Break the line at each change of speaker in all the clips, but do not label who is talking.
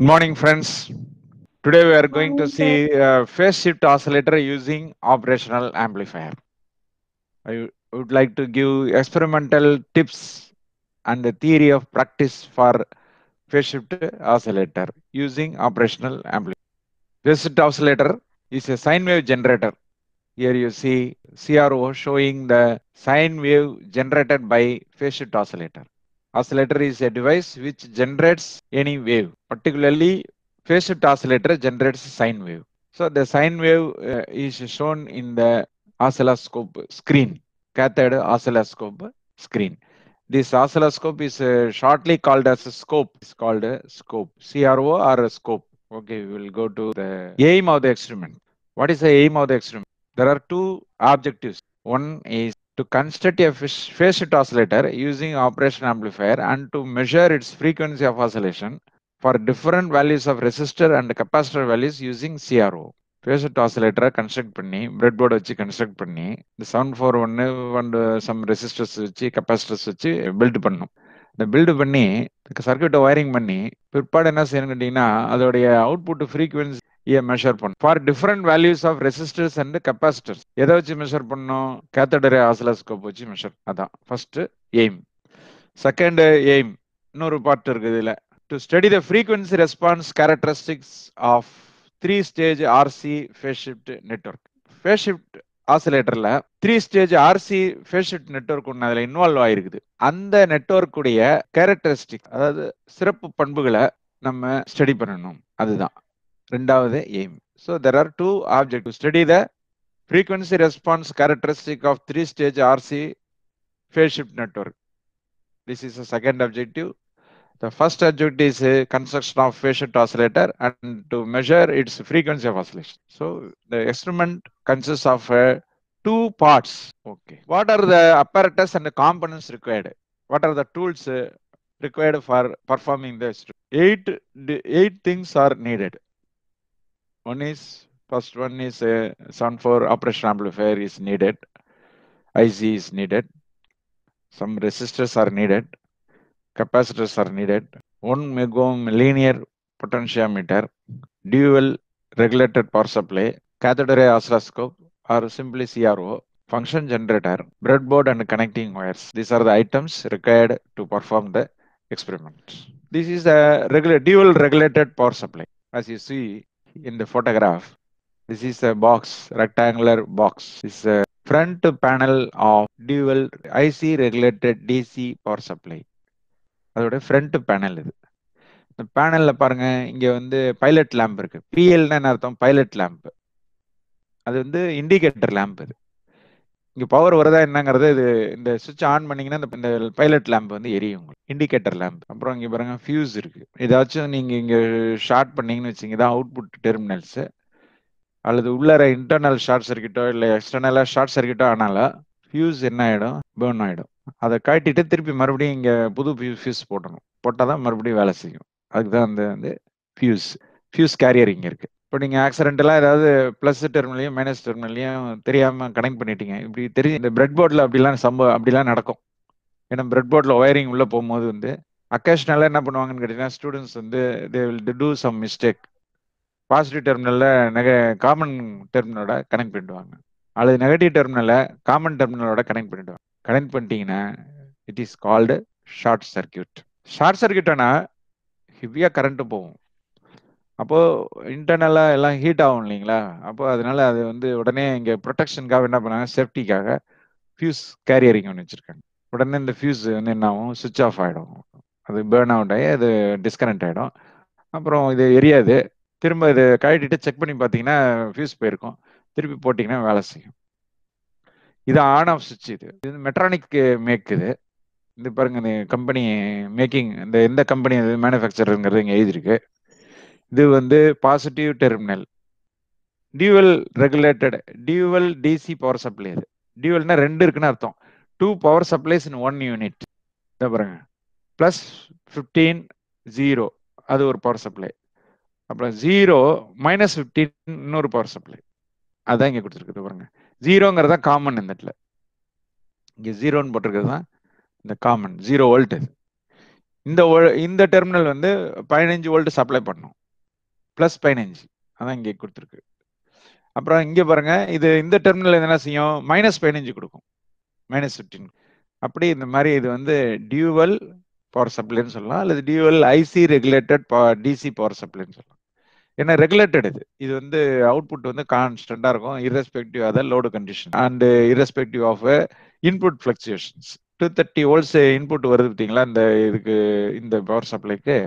Good morning, friends. Today we are going to see a phase shift oscillator using operational amplifier. I would like to give experimental tips and the theory of practice for phase shift oscillator using operational amplifier. Phase shift oscillator is a sine wave generator. Here you see CRO showing the sine wave generated by phase shift oscillator oscillator is a device which generates any wave, particularly phase shift oscillator generates sine wave. So the sine wave uh, is shown in the oscilloscope screen, cathode oscilloscope screen. This oscilloscope is uh, shortly called as a scope. It's called a uh, scope, CRO or a scope. Okay, we will go to the aim of the experiment. What is the aim of the experiment? There are two objectives. One is to construct a phase shift oscillator using operation amplifier and to measure its frequency of oscillation for different values of resistor and capacitor values using CRO. phase shift oscillator construct பண்ணி breadboard board வச்சு construct பண்ணி இந்த seven four ஒன்று and some resistors வச்சு capacitors வச்சு build பண்ணோம் இந்த build பண்ணி சர்க்கியூட்டை ஒயரிங் பண்ணி பிற்பாடு என்ன செய்யணும்னு கேட்டிங்கன்னா அதோடைய அவுட்புட் ஏ மெஷர் பண்ணும் for different values of resistors and capacitors எதை வச்சு மெஷர் பண்ணும் கேத்தடர் ஆசிலாஸ்கோப் வச்சு மெஷர் அதான் ஃபர்ஸ்ட் எய்ம் செகண்ட் எய்ம் இன்னொரு பார்ட் இருக்குது இதில் to study the frequency response characteristics of three stage RC phase shift network phase shift ஆசிலேட்டரில் three stage RC phase shift network ஒன்று அதில் இன்வால்வ் ஆயிருக்குது அந்த நெட்ஒர்க்குடைய கேரக்டரிஸ்டிக் அதாவது சிறப்பு பண்புகளை நம்ம ஸ்டடி பண்ணணும் அதுதான் ரெண்டாவது aim so there are two Study the frequency response characteristic of three-stage RC phase shift network. This is the second objective. The first objective is a uh, construction of phase shift oscillator and to measure its frequency of oscillation. So the experiment consists of uh, two parts. Okay. What are the apparatus and the components required? What are the tools uh, required for performing this? Eight, eight things are needed. One is, first one is a sound for operation amplifier is needed. IC is needed. Some resistors are needed. Capacitors are needed. 1 megohm linear potentiometer, dual regulated power supply, cathode ray oscilloscope, or simply CRO, function generator, breadboard and connecting wires. These are the items required to perform the experiments. This is a regular, dual regulated power supply. As you see, in the photograph. This is a box, rectangular box. It's a front panel of dual IC regulated DC power supply. அதோட front panel இது இந்த பேனலில் பாருங்க இங்கே வந்து pilot lamp இருக்கு பிஎல்னா என்ன அர்த்தம் பைலட் லேம்ப் அது வந்து இண்டிகேட்டர் லேம்ப் இது இங்கே பவர் வருதா என்னங்கிறது இது இந்த சுவிட்ச் ஆன் பண்ணீங்கன்னா இந்த பைலட் லேம்ப் வந்து எரியும் உங்களுக்கு இண்டிகேட்டர் லேம்ப் அப்புறம் இங்கே பாருங்க ஃபியூஸ் இருக்கு ஏதாச்சும் நீங்கள் இங்கே ஷார்ட் பண்ணீங்கன்னு வச்சுங்க தான் அவுட்புட் டெர்மினல்ஸு அல்லது உள்ளற இன்டர்னல் ஷார்ட் சர்க்கியூட்டோ இல்லை எக்ஸ்டர்னலாக ஷார்ட் சர்க்கியூட்டோ ஆனால ஃபியூஸ் என்ன ஆகிடும் பேர்ன் ஆகிடும் அதை காட்டிட்டு திருப்பி மறுபடியும் இங்கே புது ஃபியூஸ் போட்டணும் போட்டால் தான் மறுபடியும் வேலை செய்யும் அதுக்கு தான் வந்து ஃபியூஸ் ஃபியூஸ் கேரியர் இங்கே இருக்குது இப்போ நீங்கள் ஆக்சிடென்டெல்லாம் ஏதாவது ப்ளஸ் டெர்மினலையும் மைனஸ் டெர்மினலையும் தெரியாமல் கனெக்ட் பண்ணிட்டீங்க இப்படி தெரியும் இந்த பிரெட் போர்டில் அப்படிலாம் சம்ப அப்படிலாம் நடக்கும் ஏன்னா பிரெட் போர்டில் ஒயரிங் உள்ளே போகும்போது வந்து அக்கேஷனலாக என்ன பண்ணுவாங்கன்னு கேட்டிங்கன்னா ஸ்டூடெண்ட்ஸ் வந்து they will do some mistake positive டெர்மினலில் நெக காமன் டெர்மினலோட கனெக்ட் பண்ணிடுவாங்க அல்லது நெகட்டிவ் டெர்மினலில் காமன் டெர்மினலோட கனெக்ட் பண்ணிடுவாங்க கனெக்ட் பண்ணிட்டீங்கன்னா it is called short circuit short சர்க்கியூட்டானா ஹெவியாக கரண்ட்டு போகும் அப்போது இன்டர்னலாக எல்லாம் ஹீட் ஆகும் இல்லைங்களா அப்போ அதனால அது வந்து உடனே இங்கே ப்ரொடெக்ஷனுக்காக என்ன பண்ணாங்க சேஃப்டிக்காக ஃபியூஸ் கேரியரிங் ஒன்று வச்சுருக்காங்க உடனே இந்த ஃபியூஸ் வந்து என்ன ஆகும் சுவிட்ச் ஆஃப் ஆகிடும் அது பேர்ன் அவுட் ஆகி அது டிஸ்கனெக்ட் ஆகிடும் அப்புறம் இது எரியாது திரும்ப இது கழட்டிட்டு செக் பண்ணி பார்த்தீங்கன்னா ஃபியூஸ் போயிருக்கும் திருப்பி போட்டிங்கன்னா வேலை செய்யும் இது ஆன் ஆஃப் சுவிட்ச் இது இது மெட்ரானிக் மேக் இது இது பாருங்க இந்த கம்பெனி மேக்கிங் இந்த எந்த கம்பெனி இது மேனுஃபேக்சருங்கிறது இங்கே எழுதிருக்கு இது வந்து positive terminal dual regulated dual DC power supply இது டியூவல்னா ரெண்டு இருக்குன்னு அர்த்தம் two power supplies in one unit இதை பாருங்க ப்ளஸ் ஃபிஃப்டீன் ஜீரோ அது ஒரு பவர் சப்ளை அப்புறம் ஜீரோ மைனஸ் ஃபிஃப்டீன் இன்னொரு பவர் சப்ளை அதான் இங்கே கொடுத்துருக்குது பாருங்க ஜீரோங்கிறது தான் காமன் இந்த இடத்துல இங்கே ஜீரோன்னு போட்டிருக்கிறது தான் இந்த காமன் ஜீரோ வோல்ட் இது இந்த இந்த டெர்மினல் வந்து பதினஞ்சு வோல்ட் சப்ளை பண்ணும் ப்ளஸ் பதினஞ்சு அதான் இங்கே கொடுத்துருக்கு அப்புறம் இங்கே பாருங்க இது இந்த டெர்மினல் என்ன செய்யும் மைனஸ் பதினஞ்சு கொடுக்கும் மைனஸ் ஃபிஃப்டீன் அப்படி இந்த மாதிரி இது வந்து டியூவல் பவர் சப்ளைன்னு சொல்லலாம் அல்லது dual IC regulated DC power சப்ளைன்னு சொல்லலாம் ஏன்னா ரெகுலேட்டட் இது இது வந்து அவுட்புட் வந்து கான்ஸ்டண்டாக இருக்கும் irrespective other load condition and irrespective of input fluctuations two thirty volts input வருது பார்த்தீங்களா இந்த இதுக்கு இந்த பவர் சப்ளைக்கு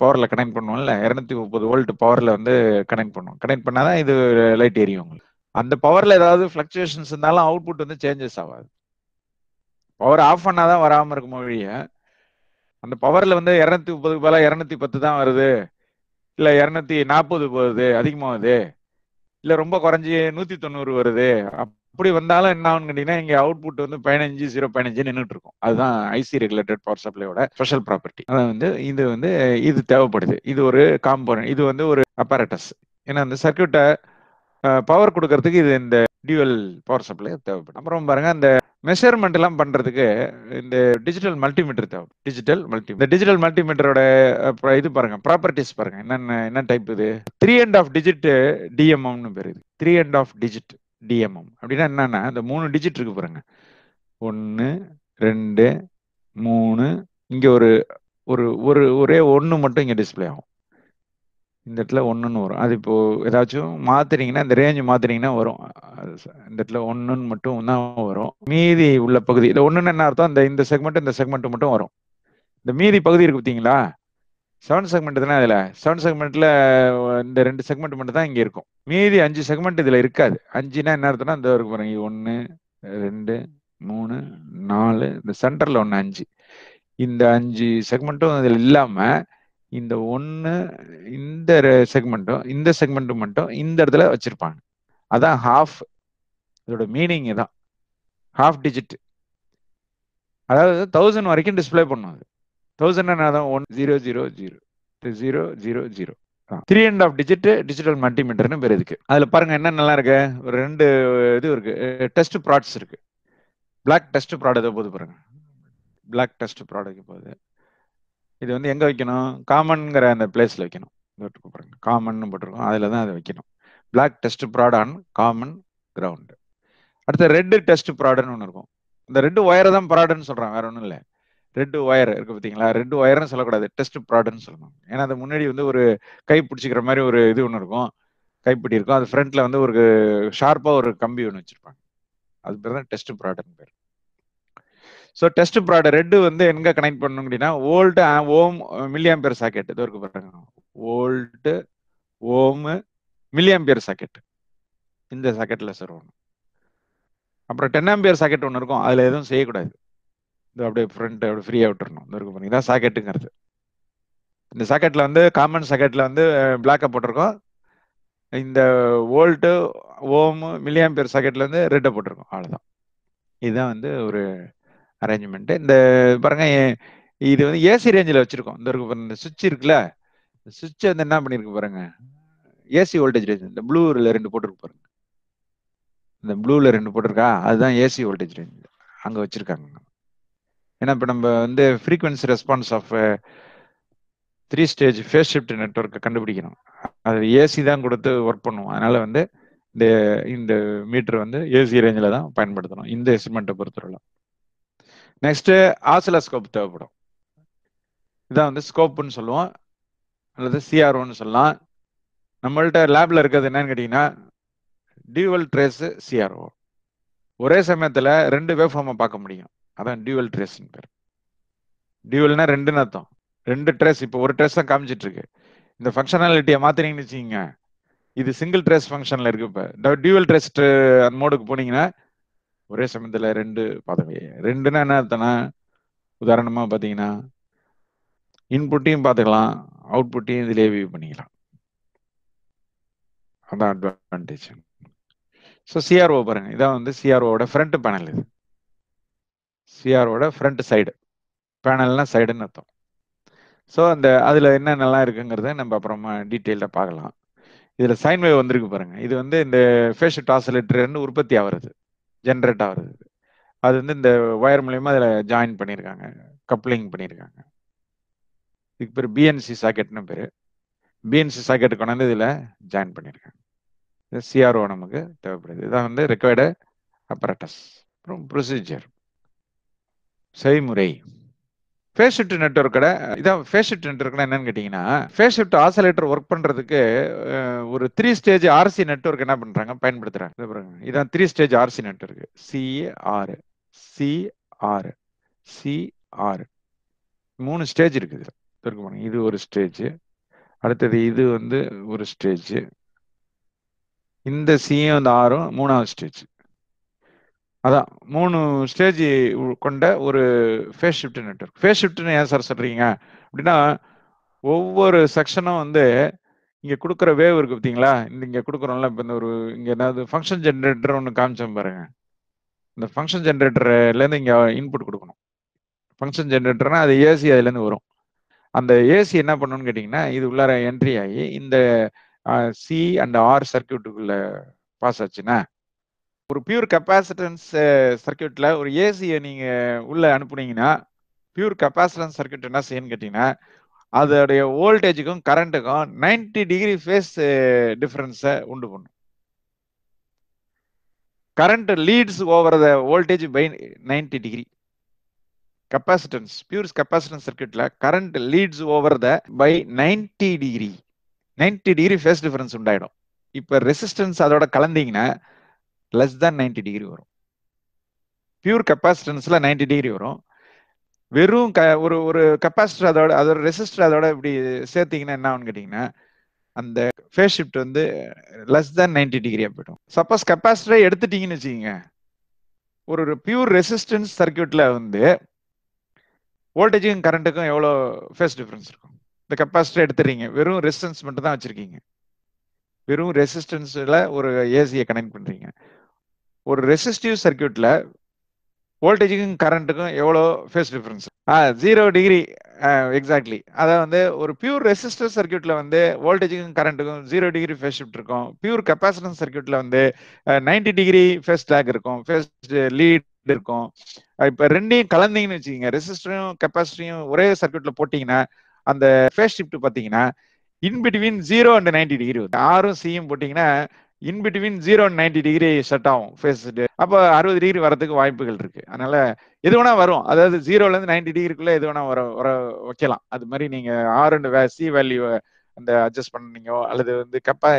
பவர்ல கனெக்ட் பண்ணுவோம்ல இரநூத்தி முப்பது வோல்ட் பவர்ல வந்து கனெக்ட் பண்ணுவோம் கனெக்ட் பண்ணாதான் தான் இது லைட் எரியும் உங்களுக்கு அந்த பவர்ல ஏதாவது ஃப்ளக்சுவேஷன்ஸ் இருந்தாலும் அவுட்புட் வந்து சேஞ்சஸ் ஆகாது பவர் ஆஃப் பண்ணாதான் வராம வராமல் இருக்கும் மொழிய அந்த பவர்ல வந்து இரநூத்தி முப்பதுக்கு பதிலாக இரநூத்தி பத்து தான் வருது இல்ல இரநூத்தி நாற்பது போகுது அதிகமாகுது இல்லை ரொம்ப குறைஞ்சி நூத்தி தொண்ணூறு வருது அப்படி வந்தாலும் என்ன ஆகும் கேட்டீங்கன்னா இங்க அவுட்புட் வந்து பதினஞ்சு ஜீரோ பதினஞ்சு நின்றுட்டு இருக்கும் அதுதான் ஐசி ரெகுலேட்டட் பவர் சப்ளையோட ஸ்பெஷல் ப்ராப்பர்ட்டி அதை வந்து இது வந்து இது தேவைப்படுது இது ஒரு காம்போனன்ட் இது வந்து ஒரு அப்பாரட்டஸ் ஏன்னா அந்த சர்க்கியூட்டை பவர் கொடுக்கறதுக்கு இது இந்த டியூவல் பவர் சப்ளை தேவைப்படும் அப்புறம் பாருங்க அந்த மெஷர்மெண்ட் எல்லாம் பண்றதுக்கு இந்த டிஜிட்டல் மல்டிமீட்டர் தேவை டிஜிட்டல் மல்டி இந்த டிஜிட்டல் மல்டிமீட்டரோட இது பாருங்க ப்ராப்பர்ட்டிஸ் பாருங்க என்னென்ன என்ன டைப் இது த்ரீ அண்ட் ஆஃப் டிஜிட் டிஎம்எம்னு பேர் three and half digit DMM அப்படின்னா என்னன்னா இந்த மூணு டிஜிட் இருக்கு பாருங்க ஒன்று ரெண்டு மூணு இங்கே ஒரு ஒரு ஒரு ஒரே ஒன்று மட்டும் இங்கே டிஸ்பிளே ஆகும் இந்த இடத்துல ஒன்றுன்னு வரும் அது இப்போது ஏதாச்சும் மாற்றுறீங்கன்னா இந்த ரேஞ்சு மாற்றுறீங்கன்னா வரும் இந்த இடத்துல ஒன்றுன்னு மட்டும் தான் வரும் மீதி உள்ள பகுதி இல்லை ஒன்றுன்னு என்ன அர்த்தம் இந்த இந்த செக்மெண்ட் இந்த செக்மெண்ட் மட்டும் வரும் இந்த மீதி பகுதி இருக்கு பார்த்தீங்களா செவன் செக்மெண்ட் தானே அதில் செவன் செக்மெண்ட்டில் இந்த ரெண்டு செக்மெண்ட் மட்டும் தான் இங்கே இருக்கும் மீதி அஞ்சு செக்மெண்ட் இதில் இருக்காது அஞ்சுனா என்ன அர்த்தம்னா இந்த இருக்கு பாருங்க ஒன்று ரெண்டு மூணு நாலு இந்த சென்டரில் ஒன்று அஞ்சு இந்த அஞ்சு செக்மெண்ட்டும் இதில் இல்லாமல் இந்த ஒன்று இந்த செக்மெண்ட்டும் இந்த செக்மெண்ட்டும் மட்டும் இந்த இடத்துல வச்சுருப்பாங்க அதான் ஹாஃப் இதோட மீனிங் தான் ஹாஃப் டிஜிட் அதாவது தௌசண்ட் வரைக்கும் டிஸ்பிளே பண்ணும் அது தௌசண்ட்னா தான் one zero zero zero zero zero zero three and half digit digital மல்டிமீட்டர்னு பேர் இருக்கு அதில் பாருங்க என்ன நல்லா இருக்கு ஒரு ரெண்டு இது இருக்கு டெஸ்ட் ப்ராடக்ட்ஸ் இருக்கு பிளாக் டெஸ்ட் ப்ராடக்ட் போது பாருங்க பிளாக் டெஸ்ட் ப்ராடக்ட் போகுது இது வந்து எங்கே வைக்கணும் காமன்ங்கிற அந்த பிளேஸ்ல வைக்கணும் பாருங்க காமன் போட்டிருக்கோம் அதில் தான் அதை வைக்கணும் black test prod on common ground அடுத்த ரெட்டு டெஸ்ட் ப்ராடுன்னு ஒன்று இருக்கும் இந்த ரெண்டு ஒயரை தான் ப்ராடுன்னு சொல்கிறாங்க வேற ஒன்றும் இல்லை ரெண்டு ஒயர் இருக்கு பார்த்தீங்களா ரெண்டு ஒயர்னு சொல்லக்கூடாது டெஸ்ட் ப்ராடக்ட்னு சொல்லணும் ஏன்னா அது முன்னாடி வந்து ஒரு கை பிடிச்சிக்கிற மாதிரி ஒரு இது ஒன்று இருக்கும் கைப்பிடி இருக்கும் அது ஃப்ரண்ட்ல வந்து ஒரு ஷார்ப்பாக ஒரு கம்பி ஒன்று வச்சிருப்பாங்க அது பேர் தான் டெஸ்ட் ப்ராடக்ட் பேர் ஸோ டெஸ்ட் ப்ராடக்ட் ரெட்டு வந்து எங்கே கனெக்ட் பண்ணணும் அப்படின்னா ஓல்டு ஓம் மில்லியம் பேர் சாக்கெட் இது இருக்கு பாருங்க ஓல்டு ஓமு மில்லியம் பேர் சாக்கெட் இந்த சாக்கெட்டில் ஒன்று அப்புறம் டென் ஆம்பியர் சாக்கெட் ஒன்று இருக்கும் அதில் எதுவும் செய்யக்கூடாது இந்த அப்படியே ஃப்ரண்ட் அப்படியே ஃப்ரீயாக விட்டுறணும் இந்த இருக்கும் இதான் சாக்கெட்டுங்கிறது இந்த சாக்கெட்டில் வந்து காமன் சாக்கெட்டில் வந்து பிளாக்கை போட்டிருக்கோம் இந்த வோல்ட்டு ஓமு மில்லியம் பேர் சாக்கெட்டில் வந்து ரெட்டை போட்டிருக்கோம் அவ்வளோதான் இதுதான் வந்து ஒரு அரேஞ்ச்மெண்ட்டு இந்த பாருங்க இது வந்து ஏசி ரேஞ்சில் வச்சுருக்கோம் இந்த இருக்கு இந்த சுவிட்ச் இருக்குல்ல சுவிட்ச் வந்து என்ன பண்ணியிருக்கு பாருங்க ஏசி வோல்டேஜ் ரேஞ்ச் இந்த ப்ளூவில் ரெண்டு போட்டிருக்கு பாருங்க இந்த ப்ளூவில் ரெண்டு போட்டிருக்கா அதுதான் ஏசி வோல்டேஜ் ரேஞ்ச் அங்கே வச்சுருக்காங்க ஏன்னா இப்போ நம்ம வந்து frequency response of three stage phase shift நெட்ஒர்க்கை கண்டுபிடிக்கணும் அது ஏசி தான் கொடுத்து ஒர்க் பண்ணுவோம் அதனால வந்து இந்த இந்த மீட்டர் வந்து ஏசி ரேஞ்சில் தான் பயன்படுத்தணும் இந்த எஸ்டிமெண்ட்டை பொறுத்தவரை நெக்ஸ்ட் ஆசில ஸ்கோப் தேவைப்படும் இதான் வந்து ஸ்கோப்புன்னு சொல்லுவோம் அல்லது சிஆர்ஓன்னு சொல்லலாம் நம்மள்கிட்ட லேபில் இருக்கிறது என்னன்னு கேட்டிங்கன்னா டியூவல் ட்ரேஸ் சிஆர்ஓ ஒரே சமயத்தில் ரெண்டு வேஃபார்மை பார்க்க முடியும் அதான் டியூவல் ட்ரெஸ்ன்னு பேர் டியூவல்னா ரெண்டுன்னு அர்த்தம் ரெண்டு ட்ரெஸ் இப்போ ஒரு ட்ரெஸ் தான் காமிச்சிட்டு இருக்கு இந்த ஃபங்க்ஷனாலிட்டியை மாத்தினீங்கன்னு வச்சுக்கோங்க இது சிங்கிள் ட்ரெஸ் ஃபங்க்ஷனில் இருக்கு இப்போ டியூவல் ட்ரெஸ் அந்த மோடுக்கு போனீங்கன்னா ஒரே சமயத்தில் ரெண்டு பதவி ரெண்டுன்னா என்ன அர்த்தம்னா உதாரணமாக பார்த்தீங்கன்னா இன்புட்டையும் பார்த்துக்கலாம் அவுட்புட்டையும் இதிலே வியூ பண்ணிக்கலாம் அதான் அட்வான்டேஜ் ஸோ சிஆர்ஓ பாருங்க இதான் வந்து சிஆர்ஓட ஃப்ரண்ட் பேனல் இது சிஆரோட ஃப்ரண்ட் சைடு பேனல்னா சைடுன்னு அர்த்தம் ஸோ அந்த அதில் என்னென்னலாம் இருக்குங்கிறத நம்ம அப்புறமா டீட்டெயில்டாக பார்க்கலாம் இதில் சைன் வேவ் வந்திருக்கு பாருங்கள் இது வந்து இந்த ஃபேஷ் டாசிலேட்டர்னு உற்பத்தி ஆகிறது ஜென்ரேட் ஆகிறது அது வந்து இந்த ஒயர் மூலயமா அதில் ஜாயின் பண்ணியிருக்காங்க கப்ளிங் பண்ணியிருக்காங்க இதுக்கு பேர் பிஎன்சி சாக்கெட்னு பேர் பிஎன்சி சாக்கெட் கொண்டாந்து இதில் ஜாயின் பண்ணியிருக்காங்க சிஆர்ஓ நமக்கு தேவைப்படுது இதான் வந்து ரெக்வயர்டு அப்பரட்டஸ் அப்புறம் ப்ரொசீஜர் செய்முறை ஃபேஸ்ஷிஃப்ட் ஷிஃப்ட் நெட்ஒர்க்கோட இதான் ஃபேஸ்ஷிஃப்ட் ஷிஃப்ட் நெட்ஒர்க்னா என்னன்னு கேட்டிங்கன்னா ஃபேஸ் ஷிஃப்ட் ஆசலேட்டர் ஒர்க் பண்ணுறதுக்கு ஒரு த்ரீ ஸ்டேஜ் ஆர்சி நெட்ஒர்க் என்ன பண்ணுறாங்க பயன்படுத்துகிறாங்க இதான் three stage RC network CR CR CR மூணு ஸ்டேஜ் இருக்குது இருக்கு இது ஒரு ஸ்டேஜ் அடுத்தது இது வந்து ஒரு ஸ்டேஜ் இந்த சியும் இந்த ஆறும் மூணாவது ஸ்டேஜ் அதான் மூணு ஸ்டேஜ் கொண்ட ஒரு ஃபேஸ் ஷிஃப்ட் நெட்ஒர்க் ஃபேஸ் ஷிஃப்ட்னு ஏன் சார் சொல்கிறீங்க அப்படின்னா ஒவ்வொரு செக்ஷனும் வந்து இங்கே கொடுக்குற வேவ் இருக்குது பார்த்தீங்களா இந்த இங்கே கொடுக்குறோம்ல இப்போ இந்த ஒரு இங்கே என்னது ஃபங்க்ஷன் ஜென்ரேட்டர் ஒன்று காமிச்சோம் பாருங்க இந்த ஃபங்க்ஷன் ஜென்ரேட்டர்லேருந்து இங்கே இன்புட் கொடுக்கணும் ஃபங்க்ஷன் ஜென்ரேட்டர்னால் அது ஏசி அதுலேருந்து வரும் அந்த ஏசி என்ன பண்ணணும்னு கேட்டிங்கன்னா இது உள்ளார என்ட்ரி ஆகி இந்த சி அண்ட் ஆர் சர்க்கியூட்டுக்குள்ளே பாஸ் ஆச்சுன்னா ஒரு பியூர் கெப்பாசிட்டன்ஸ் சர்க்கியூட்டில் ஒரு ஏசியை நீங்கள் உள்ளே அனுப்புனீங்கன்னா பியூர் கெப்பாசிட்டன்ஸ் சர்க்கியூட் என்ன செய்யன்னு கேட்டிங்கன்னா அதோடைய வோல்டேஜுக்கும் கரண்ட்டுக்கும் நைன்டி டிகிரி ஃபேஸ் டிஃப்ரென்ஸை உண்டு பண்ணும் current leads over the voltage by ninety degree capacitance pure capacitance சர்க்கியூட்டில் current leads over the by ninety degree ninety degree phase difference உண்டாயிடும் இப்போ ரெசிஸ்டன்ஸ் அதோட கலந்தீங்கன்னா லெஸ் தேன் நைன்டி டிகிரி வரும் பியூர் கெப்பாசிட்டன்ஸில் நைன்டி டிகிரி வரும் வெறும் க ஒரு ஒரு கெப்பாசிட்டர் அதோட அதோட ரெசிஸ்டர் அதோட இப்படி சேர்த்திங்கன்னா என்ன ஆகுன்னு கேட்டிங்கன்னா அந்த ஃபேஸ் ஷிஃப்ட் வந்து லெஸ் தேன் நைன்டி டிகிரியாக போயிடும் சப்போஸ் கெப்பாசிட்டரை எடுத்துட்டிங்கன்னு வச்சுக்கோங்க ஒரு ஒரு பியூர் ரெசிஸ்டன்ஸ் சர்க்கியூட்டில் வந்து வோல்டேஜுக்கும் கரண்ட்டுக்கும் எவ்வளோ ஃபேஸ் டிஃப்ரென்ஸ் இருக்கும் இந்த கெப்பாசிட்டர் எடுத்துறீங்க வெறும் ரெசிஸ்டன்ஸ் மட்டும் தான் வச்சுருக்கீங்க வெறும் ரெசிஸ்டன்ஸில் ஒரு ஏசியை கனெக்ட் பண்ணுறீங்க ஒரு ரெசிஸ்டிவ் சர்க்கியூட்ல வோல்டேஜுக்கும் கரண்ட்டுக்கும் எவ்வளோ phase difference zero degree exactly அதை வந்து ஒரு பியூர் ரெசிஸ்டர் சர்க்கியூட்டில் வந்து வோல்டேஜுக்கும் கரண்ட்டுக்கும் ஜீரோ டிகிரி ஃபேஸ் ஷிஃப்ட் இருக்கும் பியூர் கெப்பாசிட்டன்ஸ் சர்க்கியூட்டில் வந்து நைன்டி டிகிரி ஃபேஸ் டேக் இருக்கும் ஃபேஸ் லீட் இருக்கும் இப்போ ரெண்டையும் கலந்தீங்கன்னு வச்சுக்கோங்க ரெசிஸ்டரும் கெப்பாசிட்டியும் ஒரே சர்க்கியூட்டில் போட்டிங்கன்னா அந்த ஃபேஸ் ஷிஃப்ட் பார்த்தீங்கன்னா in between zero and ninety degree ஆறும் சியும் போட்டிங்கன்னா இன்பிட்வீன் ஜீரோ நைன்டி டிகிரி ஷட் ஆகும் ஃபேஸ் அப்போ அறுபது டிகிரி வரதுக்கு வாய்ப்புகள் இருக்கு அதனால எது வேணா வரும் அதாவது ஜீரோல இருந்து நைன்டி டிகிரிக்குள்ள எது வேணா வர வர வைக்கலாம் அது மாதிரி நீங்க ஆர் வே சி வேல்யூ அந்த அட்ஜஸ்ட் பண்ணீங்கோ அல்லது வந்து கப்ப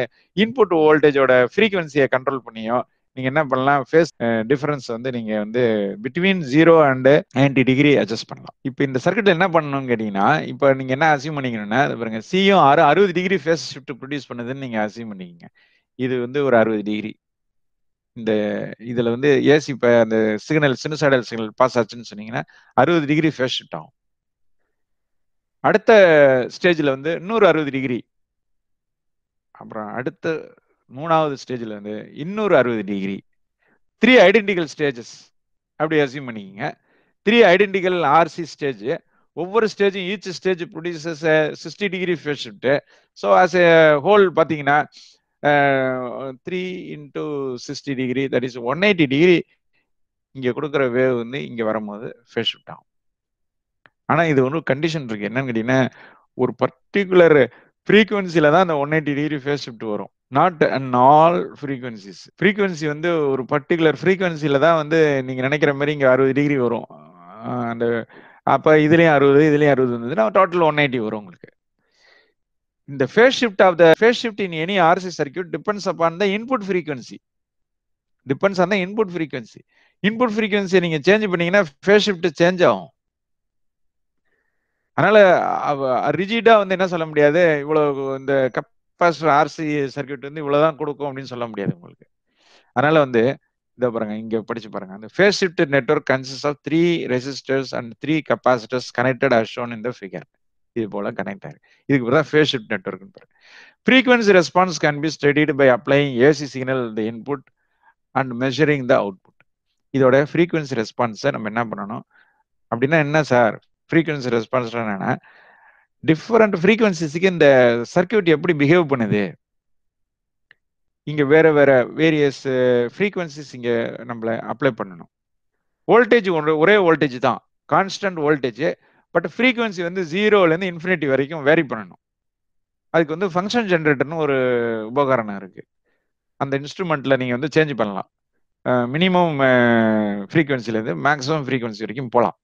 இன்புட் வோல்டேஜோட ஃப்ரீக்குவன்சியை கண்ட்ரோல் பண்ணியோ நீங்க என்ன பண்ணலாம் ஃபேஸ் டிஃபரன்ஸ் வந்து நீங்க வந்து between zero and ninety degree adjust பண்ணலாம் இப்போ இந்த சர்க்கிட்ல என்ன பண்ணணும்னு கேட்டீங்கன்னா இப்போ நீங்க என்ன அசியூம் பண்ணிக்கணும்னா பாருங்க சியும் ஆறு அறுபது டிகிரி ஃபேஸ் ஷிஃப்ட் ப்ரொடியூஸ் பண்ணுதுன்னு நீங்க அசியூம் பண்ணிக்கிங்க இது வந்து ஒரு அறுபது டிகிரி இந்த இதில் வந்து ஏசி இப்போ அந்த சிக்னல் சினுசாய்டல் சிக்னல் பாஸ் ஆச்சுன்னு சொன்னீங்கன்னா அறுபது டிகிரி ஃபேஸ் ஷிஃப்ட் ஆகும் அடுத்த ஸ்டேஜில் வந்து இன்னொரு அறுபது டிகிரி அப்புறம் அடுத்த மூணாவது ஸ்டேஜில் வந்து இன்னொரு அறுபது டிகிரி த்ரீ ஐடென்டிக்கல் ஸ்டேஜஸ் அப்படி அசியூம் பண்ணிக்கிங்க த்ரீ ஐடென்டிக்கல் ஆர்சி ஸ்டேஜ் ஒவ்வொரு ஸ்டேஜும் each stage produces sixty degree phase shift so as a whole பார்த்தீங்கன்னா three into sixty degree that is one eighty degree இங்கே கொடுக்குற வேவ் வந்து இங்கே வரும்போது ஃபேஸ் ஷிஃப்ட் ஆகும் ஆனால் இது ஒன்று கண்டிஷன் இருக்குது என்னன்னு கேட்டிங்கன்னா ஒரு பர்டிகுலர் ஃப்ரீக்குவன்சியில் தான் அந்த one eighty degree phase shift வரும் not and all frequencies frequency வந்து ஒரு பர்டிகுலர் ஃப்ரீக்குவன்சியில் தான் வந்து நீங்கள் நினைக்கிற மாதிரி இங்கே அறுபது டிகிரி வரும் அந்த அப்போ இதுலேயும் அறுபது இதுலேயும் அறுபது இருந்ததுன்னா டோட்டல் ஒன் எயிட்டி வரும் உங்களுக்கு இந்த phase shift of the phase shift in any RC circuit depends upon the input frequency depends on the input frequency input frequency நீங்கள் சேஞ்ச் பண்ணீங்கன்னா ஃபேஸ் ஷிஃப்ட் சேஞ்ச் ஆகும் அதனால ரிஜிடா வந்து என்ன சொல்ல முடியாது இவ்வளோ இந்த கப்பாசிட்டர் ஆர்சி சர்க்கியூட் வந்து இவ்வளோ தான் கொடுக்கும் அப்படின்னு சொல்ல முடியாது உங்களுக்கு அதனால வந்து இதை பாருங்க இங்கே படிச்சு பாருங்க அந்த phase shift network consist of three resistors and three capacitors connected as shown in the figure இது போல கனெக்ட் ஆயிருக்கு இதுக்கு தான் phase shift network frequency response can be studied by applying AC signal the input and measuring the output இதோட frequency ரெஸ்பான்ஸை நம்ம என்ன பண்ணணும் அப்படின்னா என்ன சார் ஃப்ரீக்வன்சி ரெஸ்பான்ஸ் என்னன்னா டிஃப்ரெண்ட் ஃப்ரீக்வன்சிஸுக்கு இந்த சர்க்கியூட் எப்படி பிஹேவ் பண்ணுது இங்கே வேற வேற வேரியஸ் ஃப்ரீக்வன்சிஸ் இங்கே நம்மளை அப்ளை பண்ணணும் வோல்டேஜ் ஒன்று ஒரே வோல்டேஜ் தான் கான்ஸ்டன்ட் வோல்டேஜ் பட் ஃப்ரீக்வன்சி வந்து ஜீரோலேருந்து இன்ஃபினிட்டி வரைக்கும் வேரி பண்ணணும் அதுக்கு வந்து ஃபங்க்ஷன் ஜென்ரேட்டர்னு ஒரு உபகரணம் இருக்குது அந்த இன்ஸ்ட்ருமெண்ட்டில் நீங்கள் வந்து சேஞ்ச் பண்ணலாம் மினிமம் ஃப்ரீக்குவன்சிலேருந்து மேக்ஸிமம் ஃப்ரீக்வன்சி வரைக்கும் போகலாம்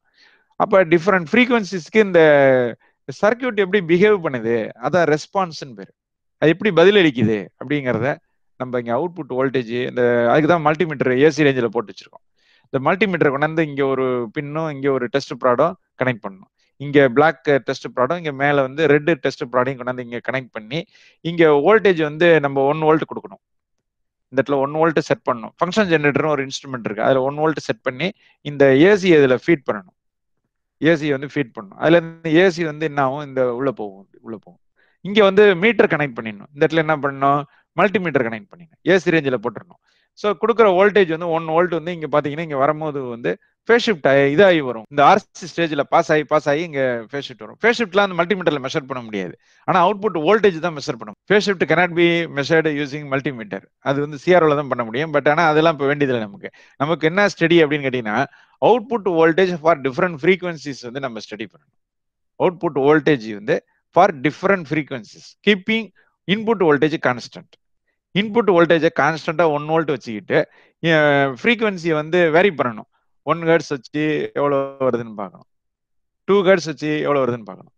அப்போ டிஃப்ரெண்ட் ஃப்ரீக்வன்சிஸ்க்கு இந்த சர்க்கியூட் எப்படி பிஹேவ் பண்ணுது அதான் ரெஸ்பான்ஸ்னு பேர் அது எப்படி பதிலளிக்குது அப்படிங்கிறத நம்ம இங்கே அவுட்புட் வோல்டேஜ் இந்த அதுக்கு தான் மல்டிமீட்டர் ஏசி ரேஞ்சில் போட்டு வச்சுருக்கோம் இந்த மல்டிமீட்டரை கொண்டாந்து இங்கே ஒரு பின்னும் இங்கே ஒரு டெஸ்ட் ப்ராடும் கனெக்ட் பண்ணணும் இங்க பிளாக் டெஸ்ட் ப்ராடும் இங்க மேல வந்து ரெட் டெஸ்ட் ப்ராடையும் கொண்டாந்து இங்க கனெக்ட் பண்ணி இங்க வோல்டேஜ் வந்து நம்ம ஒன் வோல்ட் கொடுக்கணும் இந்த இடத்துல ஒன் வோல்ட் செட் பண்ணணும் ஃபங்க்ஷன் ஜென்ரேட்டர்னு ஒரு இன்ஸ்ட்ருமெண்ட் இருக்கு அதுல ஒன் வோல்ட் செட் பண்ணி இந்த ஏசி இதில் ஃபீட் பண்ணணும் ஏசி வந்து ஃபீட் பண்ணணும் அதுல இருந்து ஏசி வந்து என்ன ஆகும் இந்த உள்ள போகும் உள்ள போகும் இங்க வந்து மீட்டர் கனெக்ட் பண்ணிடணும் இந்த இடத்துல என்ன பண்ணணும் மல்டிமீட்டர் கனெக்ட் பண்ணிடணும் ஏசி ரேஞ்சில் போட்டுடணும் ஸோ கொடுக்குற வோல்டேஜ் வந்து ஒன் வோல்ட் வந்து இங்கே பார்த்தீங்கன்னா இங்கே வரும்போது வந்து ஃபேஸ் ஷிஃப்ட் இதாகி வரும் இந்த ஆர்சி ஸ்டேஜில் பாஸ் ஆகி பாஸ் ஆகி இங்கே ஃபேஸ் ஷிஃப்ட் வரும் ஃபேஸ் ஷிஃப்ட்லாம் அந்த மல்டிமீட்டரில் மெஷர் பண்ண முடியாது ஆனால் அவுட்புட் வோல்டேஜ் தான் மெஷர் பண்ணும் phase shift cannot be measured using multimeter அது வந்து சிஆர்ஓவில் தான் பண்ண முடியும் பட் ஆனால் அதெல்லாம் இப்போ வேண்டியதில்லை நமக்கு நமக்கு என்ன ஸ்டடி அப்படின்னு கேட்டிங்கன்னா output voltage for different frequencies வந்து நம்ம ஸ்டடி பண்ணணும் அவுட்புட் வோல்டேஜ் வந்து for different frequencies keeping input voltage constant input வோல்டேஜை கான்ஸ்டண்ட்டாக ஒன் வோல்ட் வச்சுக்கிட்டு ஃப்ரீக்குவென்சியை வந்து வேரி பண்ணணும் ஒன் ஹெர்ட்ஸ் வச்சு எவ்வளோ வருதுன்னு பார்க்கணும் டூ ஹெர்ட்ஸ் வச்சு எவ்வளோ வருதுன்னு பார்க்கணும்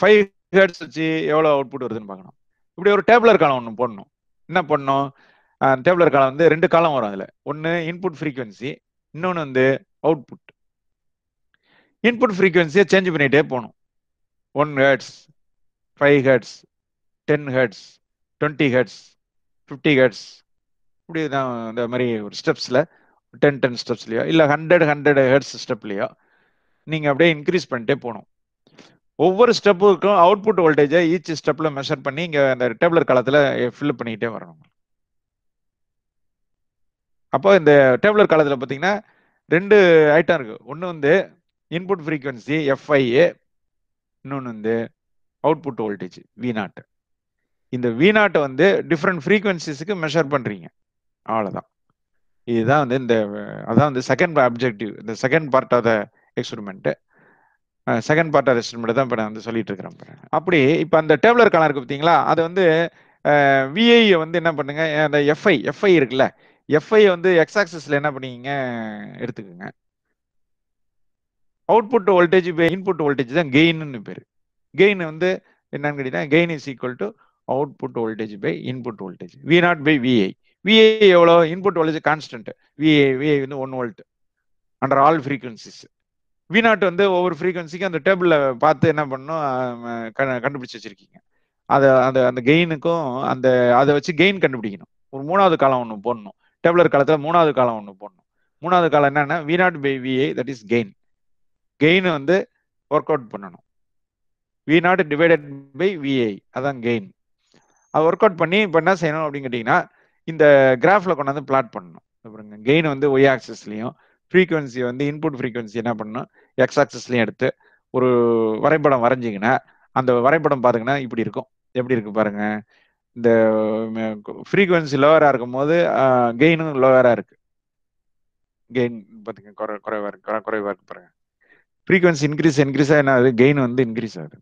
ஃபைவ் ஹெர்ட்ஸ் வச்சு எவ்வளோ அவுட்புட் வருதுன்னு பார்க்கணும் இப்படி ஒரு டேப்லர் காலம் ஒன்று போடணும் என்ன பண்ணணும் டேப்லர் காலம் வந்து ரெண்டு காலம் வரும் அதில் ஒன்று இன்புட் ஃப்ரீக்குவென்சி இன்னொன்று வந்து அவுட்புட் இன்புட் ஃப்ரீக்குவென்சியை சேஞ்ச் பண்ணிகிட்டே போகணும் one hertz five hertz ten hertz twenty hertz fifty hertz இப்படி தான் இந்த மாதிரி ஒரு ஸ்டெப்ஸில் டென் டென் ஸ்டெப்ஸ்லையோ இல்லை ஹண்ட்ரட் ஹண்ட்ரட் ஹெட்ஸ் ஸ்டெப்லையோ நீங்கள் அப்படியே இன்க்ரீஸ் பண்ணிட்டே போகணும் ஒவ்வொரு ஸ்டெப்புக்கும் அவுட்புட் வோல்டேஜை ஈச் ஸ்டெப்பில் மெஷர் பண்ணி இங்கே அந்த டேப்லர் காலத்தில் ஃபில் பண்ணிக்கிட்டே வரணும் அப்போ இந்த டேப்லர் காலத்தில் பார்த்தீங்கன்னா ரெண்டு ஐட்டம் இருக்குது ஒன்று வந்து இன்புட் ஃப்ரீக்குவென்சி எஃப்ஐஏ இன்னொன்று வந்து அவுட்புட் வோல்டேஜ் வி நாட்டு இந்த வீணாட்டை வந்து டிஃப்ரெண்ட் ஃப்ரீக்வன்சிஸுக்கு மெஷர் பண்ணுறீங்க அவ்வளோதான் இதுதான் வந்து இந்த அதான் வந்து செகண்ட் அப்ஜெக்டிவ் இந்த second part of the experiment second part of experiment தான் இப்போ நான் வந்து சொல்லிட்டு இருக்கிறேன் அப்படி இப்போ அந்த டேப்லர் கலர் இருக்கு பார்த்தீங்களா அது வந்து விஐயை வந்து என்ன பண்ணுங்க அந்த எஃப்ஐ எஃப்ஐ இருக்குல்ல எஃப்ஐ வந்து எக்ஸாக்சஸில் என்ன பண்ணுவீங்க எடுத்துக்கோங்க அவுட்புட் வோல்டேஜ் இன்புட் வோல்டேஜ் தான் கெயின்னு பேர் கெயின் வந்து என்னன்னு கேட்டீங்கன்னா gain is equal to output voltage by input voltage V naught by V I V I எவ்வளோ input voltage constant V I V I வந்து one volt under all frequencies V naught வந்து ஒவ்வொரு ஃப்ரீக்வன்சிக்கும் அந்த டேபிளில் பார்த்து என்ன பண்ணும் கண்டுபிடிச்சி வச்சுருக்கீங்க அதை அந்த அந்த கெயினுக்கும் அந்த அதை வச்சு கெயின் கண்டுபிடிக்கணும் ஒரு மூணாவது காலம் ஒன்று போடணும் டேபிளர் காலத்தில் மூணாவது காலம் ஒன்று போடணும் மூணாவது காலம் என்னன்னா V naught by V I that is gain gain வந்து ஒர்க் அவுட் பண்ணணும் V naught divided by V I அதான் கெயின் அது ஒர்க் அவுட் பண்ணி இப்போ என்ன செய்யணும் அப்படின்னு கேட்டிங்கன்னா இந்த கிராஃபில் கொண்டாந்து பிளாட் பண்ணணும் அப்புறம் கெயின் வந்து ஒய் ஆக்சஸ்லையும் ஃப்ரீக்குவன்சி வந்து இன்புட் ஃப்ரீக்குவன்சி என்ன பண்ணணும் எக்ஸ் ஆக்சஸ்லையும் எடுத்து ஒரு வரைபடம் வரைஞ்சிங்கன்னா அந்த வரைபடம் பாருங்கன்னா இப்படி இருக்கும் எப்படி இருக்கு பாருங்க இந்த ஃப்ரீக்குவன்சி லோவராக இருக்கும் போது கெயினும் லோவராக இருக்கு கெயின் பார்த்துங்க குறை குறைவாக இருக்கு குறைவாக இருக்கு பாருங்க ஃப்ரீக்குவன்சி இன்க்ரீஸ் இன்க்ரீஸ் ஆகுது கெயின் வந்து இன்க்ரீஸ் ஆகுது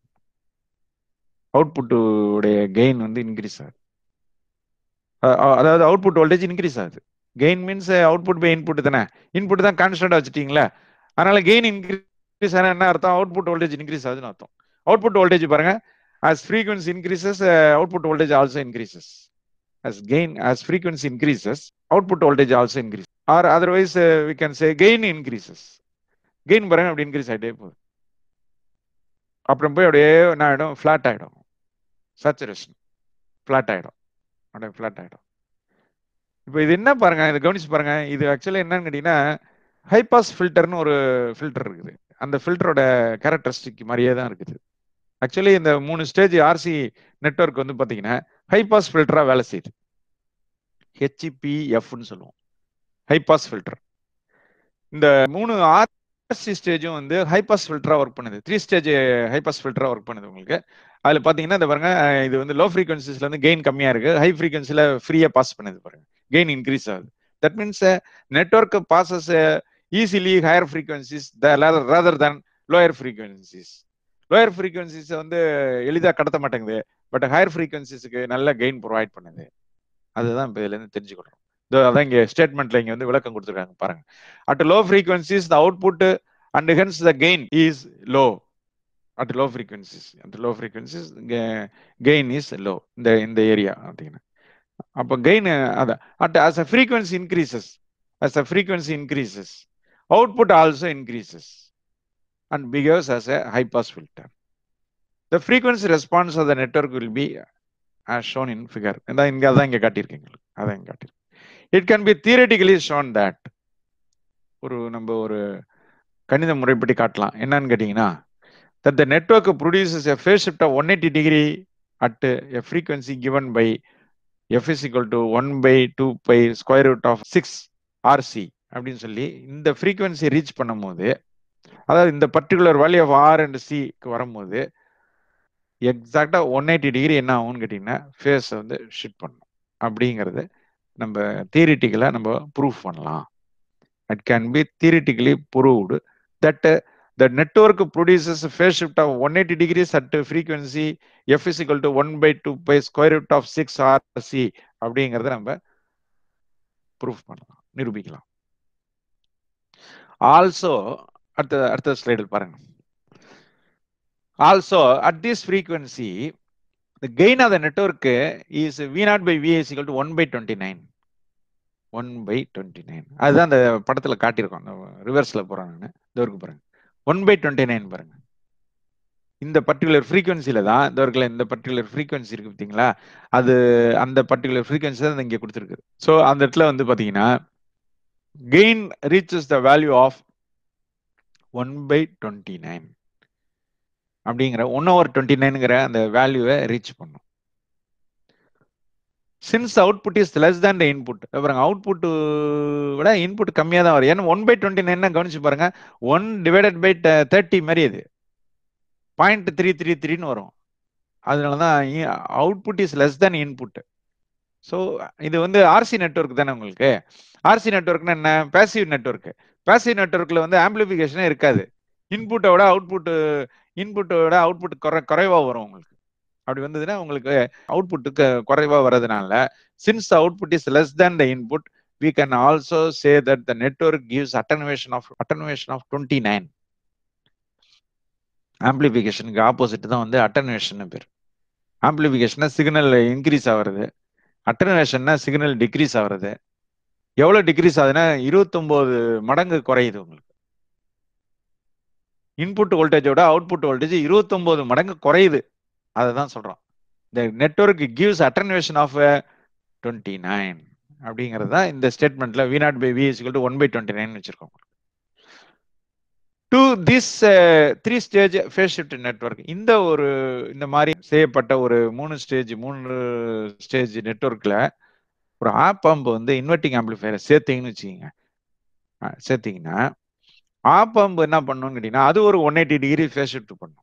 அவுட்புட்டுடைய கெயின் வந்து இன்க்ரீஸ் ஆகுது அதாவது அவுட்புட் வோல்டேஜ் இன்க்ரீஸ் ஆகுது gain means output by input தானே இன்புட் தான் கான்ஸ்டன்டாக வச்சுட்டீங்களா அதனால கெயின் இன்க்ரீஸ் ஆனால் என்ன அர்த்தம் அவுட்புட் வோல்டேஜ் இன்க்ரீஸ் ஆகுதுன்னு அர்த்தம் அவுட்புட் வோல்டேஜ் பாருங்க as frequency increases output voltage also increases increases. Gain uh, gain, frequency increases output voltage also increase or otherwise we can say gain increases gain பாருங்க அப்படி increase ஆகிட்டே போகுது அப்புறம் போய் அப்படியே என்ன ஆகிடும் ஃப்ளாட் ஆகிடும் சச்சுரேஷன் ஃப்ளாட் ஆகிடும் அப்படியே ஃப்ளாட் ஆகிடும் இப்போ இது என்ன பாருங்க இதை கவனிச்சு பாருங்க இது ஆக்சுவலி என்னன்னு கேட்டீங்கன்னா ஹை பாஸ் ஃபில்டர்னு ஒரு ஃபில்டர் இருக்குது அந்த ஃபில்டரோட கேரக்டரிஸ்டிக் மாதிரியே தான் இருக்குது ஆக்சுவலி இந்த மூணு ஸ்டேஜ் ஆர்சி நெட்ஒர்க் வந்து பார்த்தீங்கன்னா ஹை பாஸ் ஃபில்டராக வேலை செய்யுது ஹெச்இபிஎஃப்னு சொல்லுவோம் ஹை பாஸ் ஃபில்டர் இந்த மூணு ஆர் சி ஸ்டேஜும் வந்து ஹைபாஸ் ஃபில்டராக ஒர்க் பண்ணுது த்ரீ ஸ்டேஜ் ஹைபாஸ் ஃபில்டராக ஒர்க் பண்ணுது உங்களுக்கு அதில் பார்த்தீங்கன்னா இந்த பாருங்க இது வந்து லோ ஃப்ரீக்வன்சிஸ்ல வந்து கெயின் கம்மியாக இருக்கு ஹை ஃப்ரீக்வன்சியில் ஃப்ரீயாக பாஸ் பண்ணுது பாருங்க கெயின் இன்க்ரீஸ் ஆகுது that means network passes easily higher frequencies rather than lower frequencies lower ஃப்ரீக்வன்சிஸை வந்து எளிதாக கடத்த மாட்டேங்குது பட் ஹையர் ஃப்ரீக்வன்சிஸுக்கு நல்ல கெயின் ப்ரொவைட் பண்ணுது அதுதான் இப்போ இதுலேருந்து தெரிஞ்சுக்கிறோம் அதான் இங்கே ஸ்டேட்மெண்ட்ல இங்க வந்து விளக்கம் கொடுத்துருக்காங்க பாருங்க at low frequencies the output and hence the gain is low at low frequencies at low frequencies gain is low இந்த இந்த ஏரியா அப்படின்னா அப்போ கெயின் அதான் at as a frequency increases as a frequency increases output also increases and behaves as a high pass filter the frequency response of the network will be as shown in figure இங்கே அதான் இங்கே காட்டியிருக்கேன் அதான் இங்கே காட்டியிருக்கேன் it can be theoretically shown that ஒரு நம்ம ஒரு கணித முறைப்படி காட்டலாம் என்னன்னு கேட்டிங்கன்னா that the network produces a phase shift of one eighty degree at a frequency given by F is equal to one by two pi square root of six RC அப்படின்னு சொல்லி இந்த ஃப்ரீக்வன்சி ரீச் பண்ணும்போது அதாவது இந்த particular value of R and சிக்கு வரும்போது எக்ஸாக்டாக one eighty degree என்ன ஆகும்னு கேட்டிங்கன்னா ஃபேஸை வந்து ஷிஃப்ட் பண்ணும் அப்படிங்கிறது நம்ம தியரிட்டிக்கலாக நம்ம ப்ரூவ் பண்ணலாம் it can be theoretically proved that the network produces phase shift of one eighty degrees at frequency F is equal to one by two pi square root of six RC அப்படிங்கிறத நம்ம proof பண்ணலாம் நிரூபிக்கலாம் also அடுத்த அடுத்த ஸ்லைடில் பாருங்க also at this frequency the gain of the network is V naught by V I is equal to one by twenty nine one by twenty nine அதுதான் அந்த படத்தில் காட்டியிருக்கோம் ரிவர்ஸில் போகிறேன் நான் தோருக்கு பாருங்க ஒன் பை டுவெண்ட்டி நைன் பாருங்க இந்த பர்டிகுலர் ஃப்ரீக்வன்சியில் தான் தோர்க்கில் இந்த பர்டிகுலர் ஃப்ரீக்வன்சி இருக்குது பார்த்தீங்களா அது அந்த பர்டிகுலர் ஃப்ரீக்வன்சி தான் இங்கே கொடுத்துருக்கு ஸோ அந்த இடத்துல வந்து பார்த்தீங்கன்னா gain reaches the value of one by twenty nine அப்படிங்கிற ஒன் ஓவர் டுவெண்ட்டி நைனுங்கிற அந்த வேல்யூவை ரீச் பண்ணும் since output is less than the input பாருங்க அவுட்புட் விட இன்புட் கம்மியாக தான் வரும் ஏன்னா ஒன் பை டுவெண்ட்டி நைன் கவனிச்சு பாருங்க ஒன் டிவைடட் பை தேர்ட்டி மாதிரி இது பாயிண்ட் த்ரீ த்ரீ த்ரீன்னு வரும் அதனால தான் output is less than input so இது வந்து ஆர்சி நெட்ஒர்க் தானே உங்களுக்கு ஆர்சி நெட்ஒர்க்னா என்ன பேசிவ் நெட்ஒர்க் பேசிவ் நெட்ஒர்க்கில் வந்து ஆம்பிளிஃபிகேஷனே இருக்காது இன்புட்டோட அவுட்புட்டு இன்புட்டோட அவுட்புட் குறை குறைவாக வரும் உங்களுக்கு அப்படி வந்ததுன்னா உங்களுக்கு அவுட்புட்டுக்கு குறைவா வர்றதுனால since output is less than the input can also say that the network gives attenuation of attenuation of twenty nine ஆம்பிளிஃபிகேஷனுக்கு ஆப்போசிட் தான் வந்து அட்டனுவேஷன் பேர் ஆம்பிளிஃபிகேஷனாக சிக்னல் இன்க்ரீஸ் ஆகிறது அட்டனுவேஷன்னா சிக்னல் டிக்ரீஸ் ஆகிறது எவ்வளோ டிக்ரீஸ் ஆகுதுன்னா இருபத்தொம்போது மடங்கு குறையுது உங்களுக்கு இன்புட் வோல்டேஜோட அவுட்புட் வோல்டேஜ் இருபத்தொம்போது மடங்கு குறையுது அதை தான் சொல்கிறோம் இந்த network gives attenuation of twenty nine அப்படிங்கிறது தான் இந்த ஸ்டேட்மெண்ட்ல V naught by V to one by twenty nine வச்சிருக்கோம் to this three stage phase shift network இந்த ஒரு இந்த மாதிரி செய்யப்பட்ட ஒரு மூணு ஸ்டேஜ் மூணு ஸ்டேஜ் நெட்ஒர்க்கில் ஒரு ஆப் அம்ப் வந்து இன்வெர்டிங் ஆம்பிளிஃபையரை சேர்த்திங்கன்னு வச்சுக்கோங்க சேர்த்திங்கன்னா ஆப் அம்பு என்ன பண்ணணும்னு கேட்டிங்கன்னா அது ஒரு one eighty degree phase shift பண்ணும்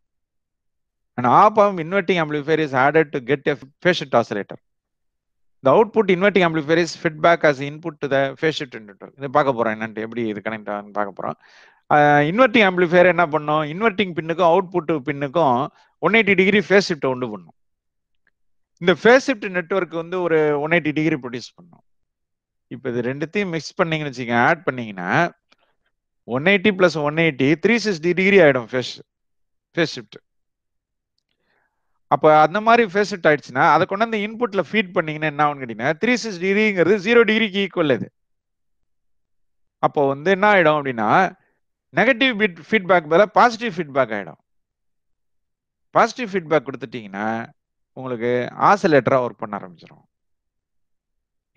An op amp inverting amplifier is added to get a phase the oscillator. The output inverting feedback as feedback as input to the இது பார்க்க போகிறோம் என்னன்ட்டு எப்படி இது கனெக்ட் ஆகுன்னு பார்க்க போகிறோம் இன்வெர்டிங் ஆம்பிளிஃபையர் என்ன பண்ணும் இன்வெர்டிங் பின்னுக்கும் அவுட்புட் பின்னுக்கும் ஒன் எயிட்டி டிகிரி ஃபேஸ் ஷிஃப்ட்டை உண்டு பண்ணும் இந்த ஃபேஸ் ஷிஃப்ட் நெட்ஒர்க் வந்து ஒரு ஒன் எயிட்டி டிகிரி ப்ரொடியூஸ் பண்ணும் இப்போ இது ரெண்டுத்தையும் மிக்ஸ் பண்ணீங்கன்னு வச்சுங்க ஆட் பண்ணீங்கன்னா one eighty plus one eighty three sixty degree ஆகிடும் ஃபேஸ் ஃபேஸ் ஷிஃப்ட் அப்ப அந்த மாதிரி ஃபேஸ் அவுட் ஆயிடுச்சுன்னா அதை கொண்டாந்து இன்புட்ல ஃபீட் பண்ணீங்கன்னா என்ன ஆகும் கேட்டீங்கன்னா த்ரீ சிக்ஸ் டிகிரிங்கிறது ஜீரோ டிகிரிக்கு ஈக்குவல் இது அப்போ வந்து என்ன ஆயிடும் அப்படின்னா நெகட்டிவ் ஃபீட்பேக் பதிலாக பாசிட்டிவ் ஃபீட்பேக் ஆகிடும் பாசிட்டிவ் ஃபீட்பேக் கொடுத்துட்டிங்கன்னா உங்களுக்கு ஆசிலேட்டராக ஒர்க் பண்ண ஆரம்பிச்சிடும்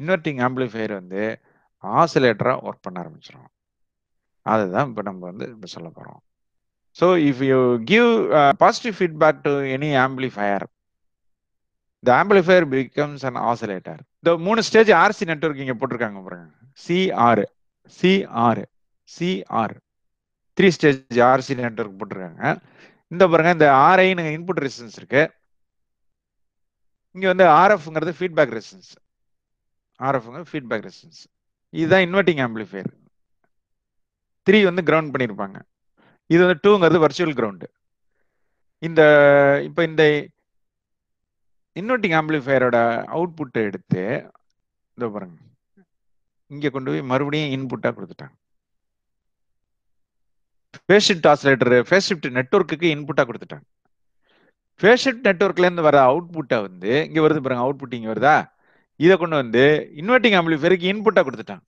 இன்வெர்ட்டிங் ஆம்பிளிஃபையர் வந்து ஆசிலேட்டராக ஒர்க் பண்ண ஆரம்பிச்சிடும் அதுதான் இப்போ நம்ம வந்து இப்போ சொல்ல போகிறோம் So if you give uh, positive feedback to any amplifier, the amplifier becomes an oscillator. The மூணு ஸ்டேஜ் ஆர்சி நெட்வொர்க் இங்கே போட்டிருக்காங்க பாருங்க CR CR CR three stage RC network போட்டிருக்காங்க இந்த பாருங்க இந்த ஆர்ஐன்னு இன்புட் ரெசிஸ்டன்ஸ் இருக்கு இங்கே வந்து ஆர்எஃப்ங்கிறது ஃபீட்பேக் ரெசிஸ்டன்ஸ் ஆர்எஃப்ங்கிறது ஃபீட்பேக் ரெசிஸ்டன்ஸ் இதுதான் இன்வெர்டிங் ஆம்பிளிஃபையர் த்ரீ வந்து கிரவுண்ட் பண்ணியிருப்பாங்க இது வந்து டூங்கிறது வர்ச்சுவல் கிரவுண்டு இந்த இப்போ இந்த இன்வெர்டிங் ஆம்பிளிஃபையரோட அவுட்புட்டை எடுத்து இந்த பாருங்க இங்கே கொண்டு போய் மறுபடியும் இன்புட்டாக கொடுத்துட்டாங்க phase shift oscillator phase shift நெட்ஒர்க்குக்கு இன்புட்டாக கொடுத்துட்டாங்க ஃபேஸ் ஷிஃப்ட் நெட்ஒர்க்லேருந்து வர அவுட்புட்டை வந்து இங்கே வருது பாருங்க அவுட்புட் இங்கே வருதா இதை கொண்டு வந்து இன்வெர்டிங் ஆம்பிளிஃபையருக்கு இன்புட்டாக கொடுத்துட்டாங்க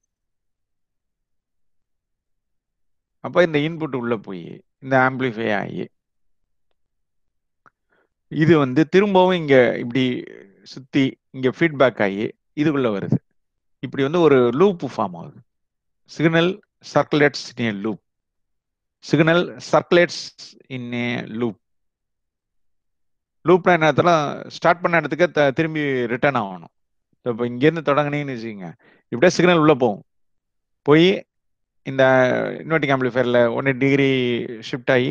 அப்போ இந்த இன்புட் உள்ளே போய் இந்த ஆம்பிளிஃபை ஆகி இது வந்து திரும்பவும் இங்கே இப்படி சுற்றி இங்கே ஃபீட்பேக் ஆகி இதுக்குள்ளே வருது இப்படி வந்து ஒரு லூப்பு ஃபார்ம் ஆகுது signal circulates in a loop signal circulates in a loop லூப்னா என்னத்தெல்லாம் ஸ்டார்ட் பண்ண இடத்துக்கு த திரும்பி ரிட்டர்ன் ஆகணும் இப்போ இங்கேருந்து தொடங்கினீங்கன்னு வச்சுக்கோங்க இப்படியே சிக்னல் உள்ளே போகும் போய் இந்த இன்வெர்டிங் ஆம்பிளிஃபயரில் ஒன்று டிகிரி ஷிஃப்ட் ஆகி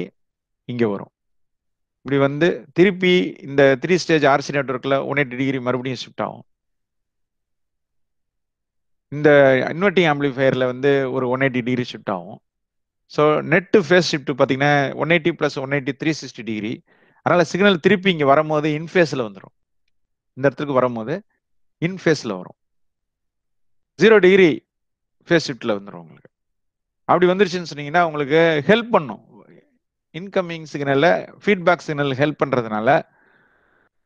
இங்கே வரும் இப்படி வந்து திருப்பி இந்த த்ரீ ஸ்டேஜ் ஆர்சி நெட்ஒர்க்கில் ஒன் எயிட்டி டிகிரி மறுபடியும் ஷிஃப்ட் ஆகும் இந்த இன்வெர்டிங் ஆம்பிளிஃபயரில் வந்து ஒரு ஒன் எயிட்டி டிகிரி ஷிஃப்ட் ஆகும் ஸோ நெட்டு ஃபேஸ் ஷிஃப்ட் பார்த்தீங்கன்னா one eighty plus one eighty three sixty degree அதனால் சிக்னல் திருப்பி இங்கே வரும்போது இன்ஃபேஸில் வந்துடும் இந்த இடத்துக்கு வரும்போது இன்ஃபேஸில் வரும் ஜீரோ டிகிரி ஃபேஸ் ஷிஃப்டில் வந்துடும் உங்களுக்கு அப்படி வந்துருச்சுன்னு சொன்னீங்கன்னா உங்களுக்கு ஹெல்ப் பண்ணும் இன்கமிங் சிக்னலில் ஃபீட்பேக் சிக்னல் ஹெல்ப் பண்ணுறதுனால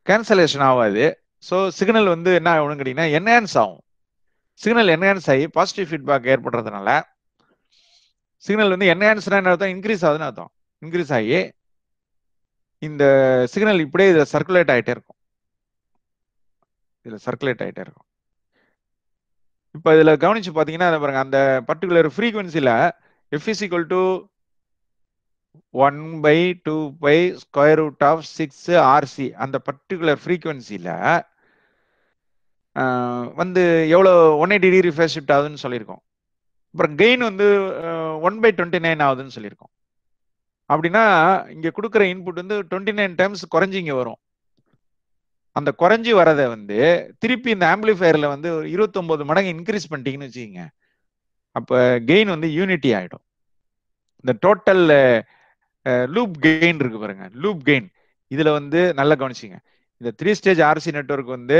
கேன்சலேஷன் ஆகாது ஸோ சிக்னல் வந்து என்ன ஆகணும்னு கேட்டிங்கன்னா என்ஹான்ஸ் ஆகும் சிக்னல் என்ஹான்ஸ் ஆகி பாசிட்டிவ் ஃபீட்பேக் ஏற்படுறதுனால சிக்னல் வந்து என்ஹான்ஸ்னா என்ன அர்த்தம் இன்க்ரீஸ் ஆகுதுன்னு அர்த்தம் இன்க்ரீஸ் ஆகி இந்த சிக்னல் இப்படியே இதில் சர்க்குலேட் ஆகிட்டே இருக்கும் இதில் சர்க்குலேட் ஆகிட்டே இருக்கும் இப்போ இதில் கவனிச்சு பார்த்தீங்கன்னா பாருங்க அந்த பர்டிகுலர் ஃப்ரீக்வன்சில F is equal to one by two pi square root of six RC அந்த பர்டிகுலர் ஃப்ரீக்குவன்சியில் வந்து எவ்வளோ one eighty degree phase shift ஆகுதுன்னு சொல்லியிருக்கோம் அப்புறம் கெயின் வந்து ஒன் பை டுவெண்ட்டி நைன் ஆகுதுன்னு சொல்லியிருக்கோம் அப்படின்னா இங்கே கொடுக்குற இன்புட் வந்து டுவெண்ட்டி நைன் டைம்ஸ் குறைஞ்சி இங்கே வரும் அந்த குறைஞ்சி வரதை வந்து திருப்பி இந்த ஆம்பிளிஃபயர்ல வந்து ஒரு இருபத்தொன்பது மடங்கு இன்க்ரீஸ் பண்ணிட்டீங்கன்னு வச்சுக்கோங்க அப்போ கெயின் வந்து யூனிட்டி ஆகிடும் இந்த டோட்டல் லூப் கெயின் இருக்கு பாருங்க லூப் கெயின் இதுல வந்து நல்லா கவனிச்சிங்க இந்த த்ரீ ஸ்டேஜ் ஆர்சி நெட்ஒர்க் வந்து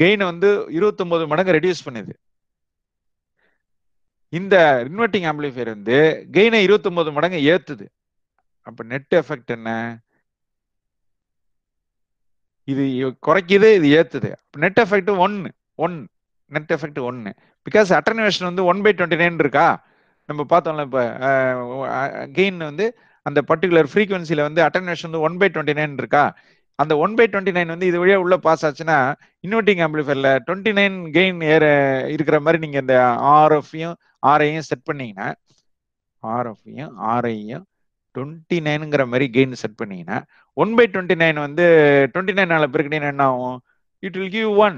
கெயினை வந்து இருபத்தொம்போது மடங்கு ரெடியூஸ் பண்ணுது இந்த இன்வெர்டிங் ஆம்பிளிஃபயர் வந்து கெயினை இருபத்தொம்போது மடங்கு ஏற்றுது அப்போ நெட் எஃபெக்ட் என்ன இது குறைக்குது இது ஏத்துது நெட் எஃபெக்ட் ஒன்னு ஒன் நெட் எஃபெக்ட் ஒன்னு பிகாஸ் அட்டனுவேஷன் வந்து ஒன் பை டுவெண்ட்டி நைன் இருக்கா நம்ம பார்த்தோம்ல இப்போ கெயின் வந்து அந்த பர்டிகுலர் ஃப்ரீக்வன்சியில் வந்து அட்டனுவேஷன் வந்து ஒன் பை டுவெண்ட்டி நைன் இருக்கா அந்த ஒன் பை டுவெண்ட்டி நைன் வந்து இது வழியாக உள்ளே பாஸ் ஆச்சுன்னா இன்வெர்டிங் ஆம்பிளிஃபைல டுவெண்ட்டி நைன் கெயின் ஏற இருக்கிற மாதிரி நீங்கள் இந்த ஆர்எஃப்யும் ஆர்ஐயும் செட் பண்ணீங்கன்னா ஆர்எஃப்யும் ஆர்ஐயும் டுவெண்ட்டி நைனுங்கிற மாதிரி கெயின் செட் பண்ணீங்கன்னா ஒன் பை டுவெண்ட்டி நைன் வந்து டுவெண்ட்டி நைன் நாலு பேருக்கு என்ன ஆகும் it will give one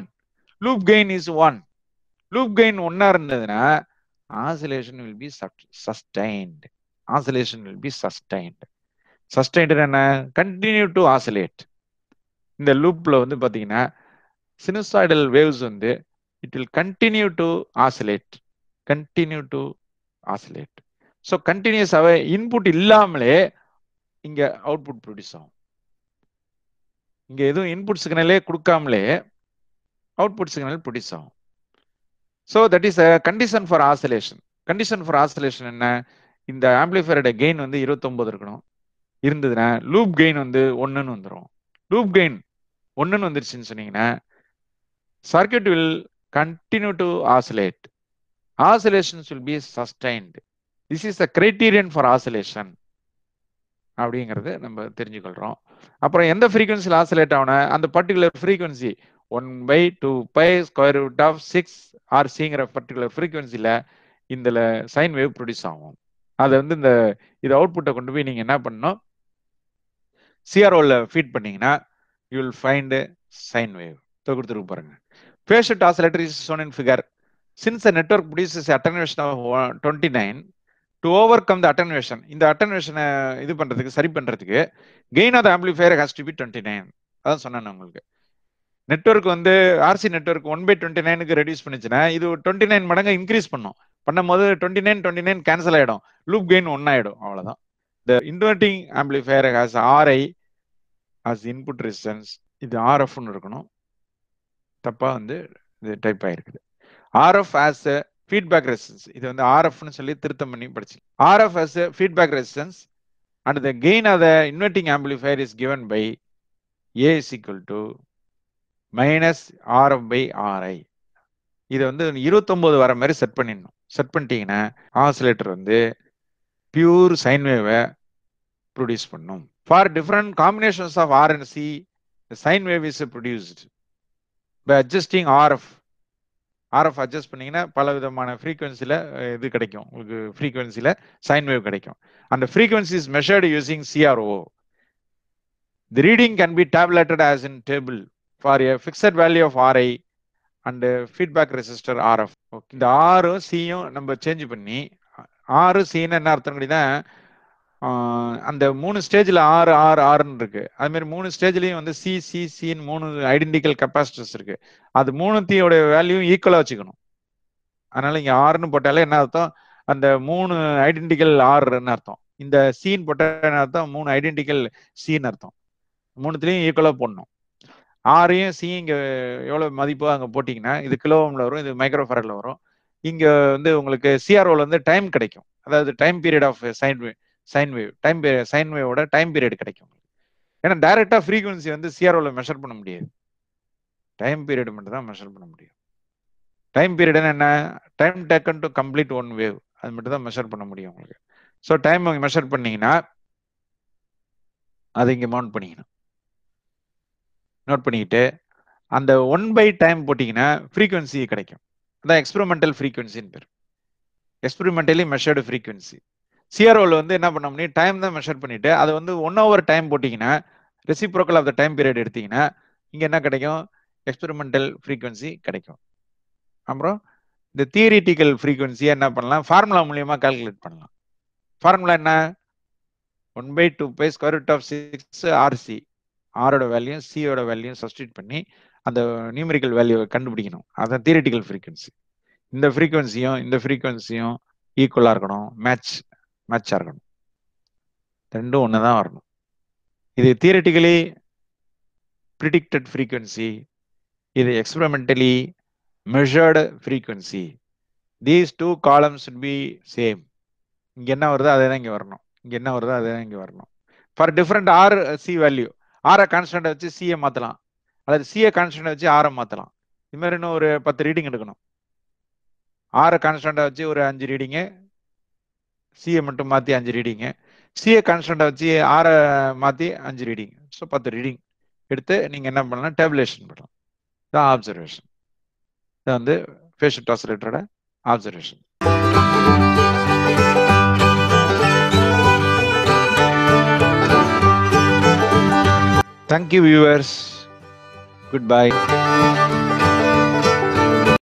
loop gain is one loop gain ஒன்னாக இருந்ததுன்னா oscillation will be sustained oscillation will be sustained sustained என்ன கண்டினியூ டு ஆசோலேட் இந்த லூப்பில் வந்து பார்த்தீங்கன்னா சினிசாய்டல் வேவ்ஸ் வந்து it will continue to oscillate continue to oscillate so கண்டினியூஸாகவே input இல்லாமலே இங்கே அவுட்புட் ப்ரொடியூஸ் ஆகும் இங்கே எதுவும் இன்புட் சிக்னலே கொடுக்காமலே அவுட்புட் சிக்னல் ப்ரொடியூஸ் ஆகும் so that is a condition for oscillation condition for oscillation என்ன இந்த ஆம்பிளிஃபயரோட கெயின் வந்து இருபத்தொம்போது இருக்கணும் இருந்ததுன்னா லூப் கெயின் வந்து ஒன்றுன்னு வந்துடும் லூப் கெயின் ஒன்றுன்னு வந்துருச்சுன்னு சொன்னீங்கன்னா circuit will continue to oscillate oscillations will be sustained this is the criterion for oscillation அப்படிங்கிறது நம்ம தெரிஞ்சுக்கொள்கிறோம் அப்புறம் எந்த ஃப்ரீக்வன்சியில் ஆசிலேட் ஆகணும் அந்த particular frequency one by two pi square root of six R சிங்கிற பர்டிகுலர் ஃப்ரீக்வன்சியில் இதில் சைன் வேவ் ப்ரொடியூஸ் ஆகும் அதை வந்து இந்த இது அவுட்புட்டை கொண்டு போய் நீங்கள் என்ன பண்ணணும் சிஆர்ஓவில் ஃபீட் பண்ணிங்கன்னா you will find sine wave தொகுத்துருக்கு பாருங்க phase shift oscillator is shown in figure since network produces attenuation of twenty nine to overcome the attenuation இந்த அட்டன்வேஷனை இது பண்ணுறதுக்கு சரி பண்ணுறதுக்கு gain of amplifier amplifier has to be twenty nine அதான் சொன்னேன் உங்களுக்கு நெட்ஒர்க் வந்து RC network one by twenty நைனுக்கு ரெடியூஸ் பண்ணிச்சுன்னா இது டுவெண்ட்டி நைன் மடங்கு இன்க்ரீஸ் பண்ணும் பண்ணும்போது twenty nine twenty nine cancel ஆகிடும் லூப் கெயின் ஒன் ஆகிடும் அவ்வளோதான் the inverting amplifier has RI has input resistance இது ஆர்எஃப்னு இருக்கணும் தப்பாக வந்து இது டைப் ஆகிருக்குது ஆர்எஃப் ஆஸ் ஃபீட்பேக் ரெசிஸ்டன்ஸ் இது வந்து ஆர்எஃப்னு சொல்லி திருத்தம் பண்ணி படிச்சு RF as feedback resistance and the gain of the inverting amplifier is given by A equal equal to minus RF by RI இதை வந்து இருபத்தொம்போது வர மாதிரி செட் பண்ணிடணும் செட் பண்ணிட்டீங்கன்னா ஆசிலேட்டர் வந்து பியூர் சைன் வேவை ப்ரொடியூஸ் பண்ணும் for different combinations of R C sine wave is produced by adjusting RF RF adjust பண்ணீங்கன்னா பல விதமான ஃப்ரீக்வன்சியில் இது கிடைக்கும் உங்களுக்கு ஃப்ரீக்வன்சியில் சைன் வேவ் கிடைக்கும் அந்த frequency is measured using CRO the reading can be tabulated as in table for a fixed value of RI and feedback resistor RF இந்த ஆரும் சியும் நம்ம சேஞ்ச் பண்ணி ஆறு சீன்னு என்ன அர்த்தம் கிடையாது அந்த மூணு ஸ்டேஜில் ஆறு ஆறு ஆறுன்னு இருக்கு அதுமாரி மூணு ஸ்டேஜ்லையும் வந்து சி சி சின்னு மூணு ஐடென்டிக்கல் கெப்பாசிட்டிஸ் இருக்கு அது மூணுத்தையோடைய வேல்யூ ஈக்குவலாக வச்சுக்கணும் அதனால இங்கே ஆறுன்னு போட்டாலே என்ன அர்த்தம் அந்த மூணு ஐடென்டிக்கல் ஆறுன்னு அர்த்தம் இந்த சீன் போட்டால் அர்த்தம் மூணு ஐடென்டிக்கல் சீன் அர்த்தம் மூணுத்துலேயும் ஈக்குவலாக போடணும் ஆறையும் சி இங்கே எவ்வளோ மதிப்பாக அங்கே போட்டிங்கன்னா இது கிலோமில் வரும் இது மைக்ரோஃபரில் வரும் இங்கே வந்து உங்களுக்கு சிஆர்ஓவில் வந்து டைம் கிடைக்கும் அதாவது time period of sine sine wave time sine வேவோட டைம் பீரியட் கிடைக்கும் ஏன்னா டைரக்டா ஃப்ரீக்வன்சி வந்து சிஆர்ஓவில் மெஷர் பண்ண முடியாது டைம் பீரியட் மட்டும் தான் மெஷர் பண்ண முடியும் டைம் பீரியட் என்ன time taken to complete one wave அது மட்டும் தான் மெஷர் பண்ண முடியும் உங்களுக்கு ஸோ டைம் மெஷர் பண்ணீங்கன்னா அதை இங்கே மவுண்ட் பண்ணிக்கணும் நோட் பண்ணிக்கிட்டு அந்த ஒன் பை டைம் போட்டிங்கன்னா ஃப்ரீக்வன்சி கிடைக்கும் அதான் எக்ஸ்பெரிமெண்டல் ஃப்ரீக்வன்சின்னு பேர் எக்ஸ்பெரிமெண்டலி மெஷர்டு ஃப்ரீக்வன்சி சிஆர்ஓவில் வந்து என்ன பண்ண முடியும் டைம் தான் மெஷர் பண்ணிட்டு அது வந்து ஒன் ஹவர் டைம் போட்டிங்கன்னா reciprocal of the time period எடுத்தீங்கன்னா இங்கே என்ன கிடைக்கும் எக்ஸ்பெரிமெண்டல் ஃப்ரீக்வன்சி கிடைக்கும் அப்புறம் இந்த தியரிட்டிக்கல் ஃப்ரீக்வன்சியை என்ன பண்ணலாம் ஃபார்முலா மூலியமாக கால்குலேட் பண்ணலாம் ஃபார்முலா என்ன one by two pi square root of six RC ஆரோட வேல்யூ சியோட வேல்யூ சப்ஸ்டியூட் பண்ணி அந்த நியூமரிக்கல் வேல்யூவை கண்டுபிடிக்கணும் அதுதான் தியரிட்டிக்கல் ஃப்ரீக்குவன்சி இந்த ஃப்ரீக்வன்சியும் இந்த ஃப்ரீக்வன்சியும் ஈக்குவலாக இருக்கணும் மேட்ச் மேட்சாக இருக்கணும் ரெண்டும் ஒன்று தான் வரணும் இது தியரட்டிக்கலி ப்ரிடிக்டட் ஃப்ரீக்குவென்சி இது experimentally measured frequency these two columns should be same இங்கே என்ன வருதோ அதே தான் இங்கே வரணும் இங்கே என்ன வருதோ அதே தான் இங்கே வரணும் for different R C value ஆரை கான்ஸ்டன்ட்டை வச்சு சிஏ மாற்றலாம் அதாவது சிஏ கான்ஸ்டன்ட்டை வச்சு ஆரை மாற்றலாம் இது மாதிரி இன்னும் ஒரு பத்து ரீடிங் எடுக்கணும் ஆறு கான்ஸ்டண்ட்டாக வச்சு ஒரு அஞ்சு ரீடிங்கு சிஏ மட்டும் மாற்றி அஞ்சு ரீடிங்கு சிஏ கான்ஸ்டண்ட்டை வச்சு ஆறை மாற்றி அஞ்சு ரீடிங் ஸோ பத்து ரீடிங் எடுத்து நீங்கள் என்ன பண்ணலாம் டேபுலேஷன் பண்ணலாம் இதான் ஆப்சர்வேஷன் இது வந்து ஃபேஷியல் டாஸ்லேட்டரோட observation thank you viewers good by